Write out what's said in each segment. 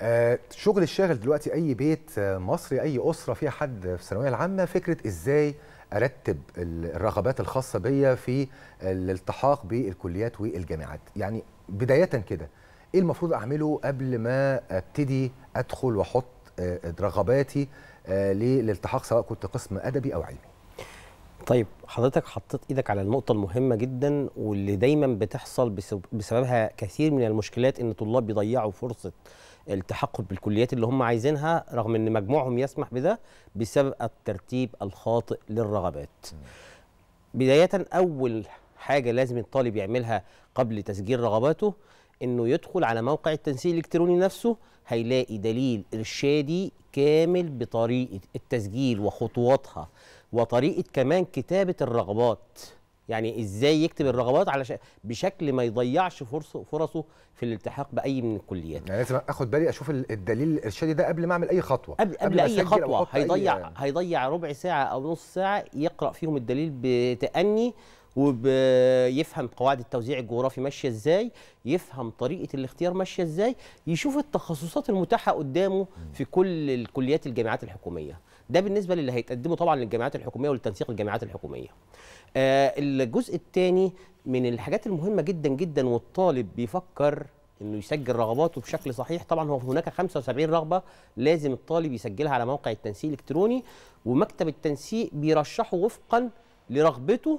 آه، شغل الشاغل دلوقتي اي بيت آه، مصري اي اسره فيها حد في الثانويه العامه فكره ازاي ارتب الرغبات الخاصه بيا في الالتحاق بالكليات والجامعات يعني بدايه كده ايه المفروض اعمله قبل ما ابتدي ادخل واحط آه، رغباتي للالتحاق سواء كنت قسم ادبي او علمي طيب حضرتك حطيت ايدك على النقطه المهمه جدا واللي دايما بتحصل بسببها كثير من المشكلات ان الطلاب بيضيعوا فرصه التحقق بالكليات اللي هم عايزينها رغم ان مجموعهم يسمح بده بسبب الترتيب الخاطئ للرغبات بدايه اول حاجه لازم الطالب يعملها قبل تسجيل رغباته انه يدخل على موقع التنسيق الالكتروني نفسه هيلاقي دليل ارشادي كامل بطريقه التسجيل وخطواتها وطريقه كمان كتابه الرغبات يعني ازاي يكتب الرغبات علشان بشكل ما يضيعش فرصه فرصه في الالتحاق باي من الكليات يعني لازم اخد بالي اشوف الدليل الارشادي ده قبل ما اعمل اي خطوه قبل قبل, قبل اي خطوه هيضيع أي... هيضيع ربع ساعه او نص ساعه يقرا فيهم الدليل بتاني ويفهم قواعد التوزيع الجغرافي ماشيه ازاي يفهم طريقه الاختيار ماشيه ازاي يشوف التخصصات المتاحه قدامه في كل الكليات الجامعات الحكوميه ده بالنسبه للي هيتقدمه طبعا للجامعات الحكوميه ولتنسيق الجامعات الحكوميه آه الجزء الثاني من الحاجات المهمه جدا جدا والطالب بيفكر انه يسجل رغباته بشكل صحيح طبعا هو هناك 75 رغبه لازم الطالب يسجلها على موقع التنسيق الالكتروني ومكتب التنسيق بيرشحه وفقا لرغبته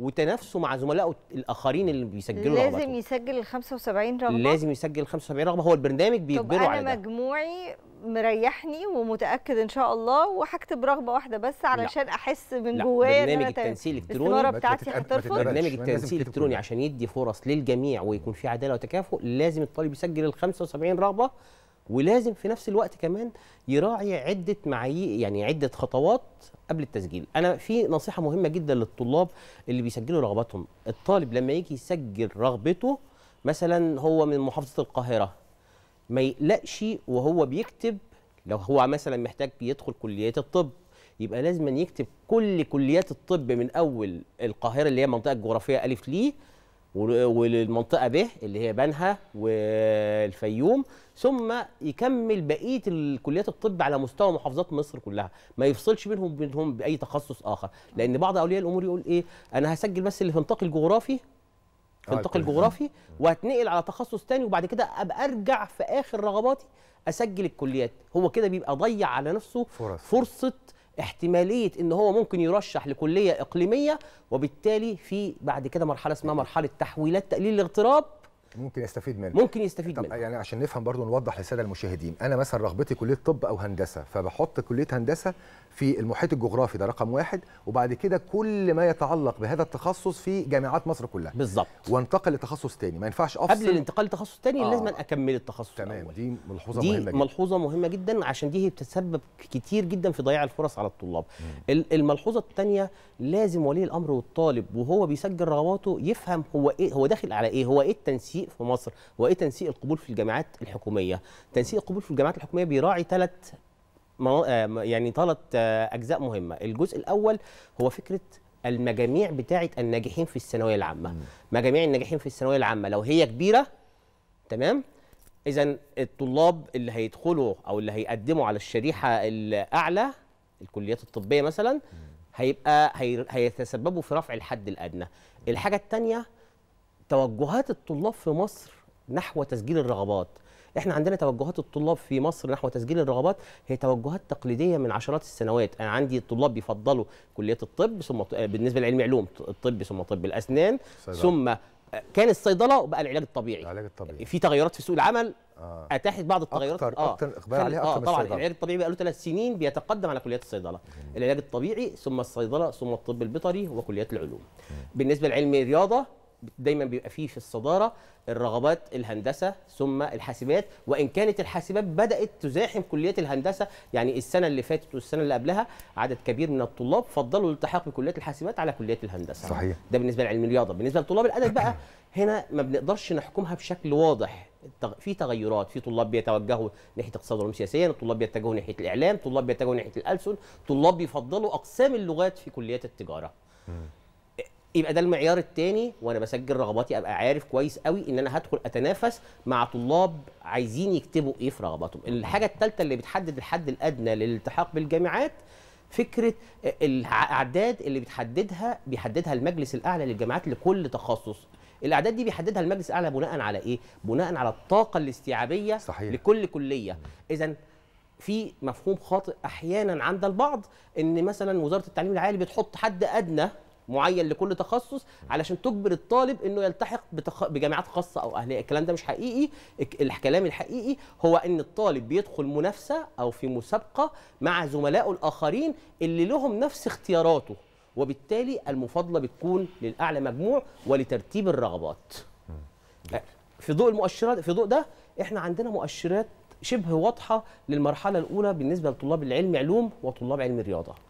وتنافسه مع زملائه الاخرين اللي بيسجلوا لازم رغبته. يسجل ال 75 رغبه لازم يسجل ال 75 رغبه هو البرنامج بيجبره على ده. مجموعي مريحني ومتاكد ان شاء الله وهكتب رغبه واحده بس علشان لا. احس من جوايا برنامج التنسيق الالكتروني بتاعتي هترفض برنامج التنسيق الالكتروني عشان يدي فرص للجميع ويكون في عداله وتكافؤ لازم الطالب يسجل ال 75 رغبه ولازم في نفس الوقت كمان يراعي عده معايير يعني عده خطوات قبل التسجيل انا في نصيحه مهمه جدا للطلاب اللي بيسجلوا رغباتهم الطالب لما يجي يسجل رغبته مثلا هو من محافظه القاهره ما يقلقش وهو بيكتب لو هو مثلا محتاج يدخل كليات الطب يبقى لازم يكتب كل كليات الطب من اول القاهره اللي هي المنطقه الجغرافيه الف ليه والمنطقه ب اللي هي بنها والفيوم ثم يكمل بقيه الكليات الطب على مستوى محافظات مصر كلها ما يفصلش بينهم بينهم باي تخصص اخر لان بعض اولياء الامور يقول ايه انا هسجل بس اللي في نطاق الجغرافي في نطاق آه، الجغرافي وهتنقل على تخصص تاني وبعد كده ابقى ارجع في اخر رغباتي اسجل الكليات هو كده بيبقى ضيع على نفسه فرص, فرصة احتماليه ان هو ممكن يرشح لكليه اقليميه وبالتالي في بعد كده مرحله اسمها مرحله تحويلات تقليل الاغتراب ممكن يستفيد منه ممكن يستفيد منه يعني عشان نفهم برضو نوضح للساده المشاهدين انا مثلا رغبتي كليه طب او هندسه فبحط كليه هندسه في المحيط الجغرافي ده رقم واحد وبعد كده كل ما يتعلق بهذا التخصص في جامعات مصر كلها بالظبط وانتقل لتخصص تاني ما ينفعش افصل قبل الانتقال لتخصص تاني آه. لازم اكمل التخصص تمام الأول. دي ملحوظه دي مهمه جدا ملحوظه مهمه جدا عشان دي بتتسبب كتير جدا في ضياع الفرص على الطلاب مم. الملحوظه الثانيه لازم ولي الامر والطالب وهو بيسجل رغباته يفهم هو ايه هو داخل على ايه هو ايه التنسيق في مصر هو ايه تنسيق القبول في الجامعات الحكوميه تنسيق القبول في الجامعات الحكوميه بيراعي ثلاث آه، يعني ثلاث آه، اجزاء مهمه الجزء الاول هو فكره المجاميع بتاعه الناجحين في الثانويه العامه مجاميع الناجحين في الثانويه العامه لو هي كبيره تمام اذا الطلاب اللي هيدخلوا او اللي هيقدموا على الشريحه الاعلى الكليات الطبيه مثلا هيبقى هيتسببوا في رفع الحد الادنى الحاجه الثانيه توجهات الطلاب في مصر نحو تسجيل الرغبات احنا عندنا توجهات الطلاب في مصر نحو تسجيل الرغبات هي توجهات تقليديه من عشرات السنوات انا عندي الطلاب بيفضلوا كليه الطب ثم آه، بالنسبه لعلم علوم الطب ثم طب الاسنان صيدلة. ثم آه، كان الصيدله وبقى العلاج الطبيعي العلاج الطبيعي في تغيرات في سوق العمل آه. اتاحت بعض التغيرات اكتر آه. اكتر اقبال عليها اكثر آه طبعا العلاج الطبيعي بقى له ثلاث سنين بيتقدم على كليات الصيدله العلاج الطبيعي ثم الصيدله ثم الطب البيطري وكليات العلوم مم. بالنسبه لعلم الرياضه دايما بيبقى فيه في الصداره الرغبات الهندسه ثم الحاسبات وان كانت الحاسبات بدات تزاحم كليات الهندسه يعني السنه اللي فاتت والسنه اللي قبلها عدد كبير من الطلاب فضلوا الالتحاق بكليات الحاسبات على كليات الهندسه صحيح ده بالنسبه لعلم الرياضه بالنسبه لطلاب الادب بقى هنا ما بنقدرش نحكمها بشكل واضح في تغيرات في طلاب بيتوجهوا ناحيه اقتصاد علوم سياسيه طلاب بيتجهوا ناحيه الاعلام طلاب بيتجهوا ناحيه الالسن طلاب بيفضلوا اقسام اللغات في كليات التجاره يبقى ده المعيار الثاني وانا بسجل رغباتي ابقى عارف كويس قوي ان انا هدخل اتنافس مع طلاب عايزين يكتبوا ايه في رغباتهم الحاجه الثالثه اللي بتحدد الحد الادنى للالتحاق بالجامعات فكره آه، الاعداد اللي بتحددها بيحددها المجلس الاعلى للجامعات لكل تخصص الاعداد دي بيحددها المجلس الاعلى بناء على ايه بناء على الطاقه الاستيعابيه صحيح. لكل كليه اذا في مفهوم خاطئ احيانا عند البعض ان مثلا وزاره التعليم العالي بتحط حد ادنى معين لكل تخصص علشان تجبر الطالب انه يلتحق بتخ... بجامعات خاصه او اهليه الكلام ده مش حقيقي الكلام الحقيقي هو ان الطالب بيدخل منافسه او في مسابقه مع زملائه الاخرين اللي لهم نفس اختياراته وبالتالي المفاضله بتكون للاعلى مجموع ولترتيب الرغبات في ضوء المؤشرات في ضوء ده احنا عندنا مؤشرات شبه واضحه للمرحله الاولى بالنسبه لطلاب العلم علوم وطلاب علم الرياضه